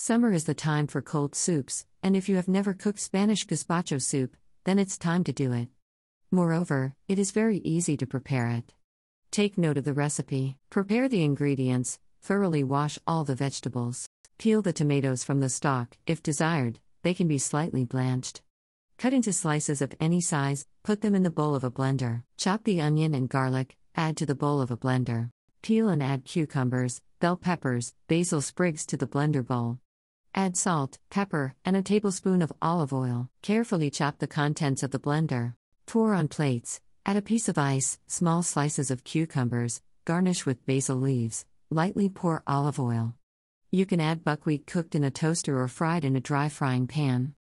Summer is the time for cold soups, and if you have never cooked Spanish gazpacho soup, then it's time to do it. Moreover, it is very easy to prepare it. Take note of the recipe, prepare the ingredients, thoroughly wash all the vegetables. Peel the tomatoes from the stalk, if desired, they can be slightly blanched. Cut into slices of any size, put them in the bowl of a blender. Chop the onion and garlic, add to the bowl of a blender. Peel and add cucumbers, bell peppers, basil sprigs to the blender bowl. Add salt, pepper, and a tablespoon of olive oil. Carefully chop the contents of the blender. Pour on plates. Add a piece of ice, small slices of cucumbers, garnish with basil leaves. Lightly pour olive oil. You can add buckwheat cooked in a toaster or fried in a dry frying pan.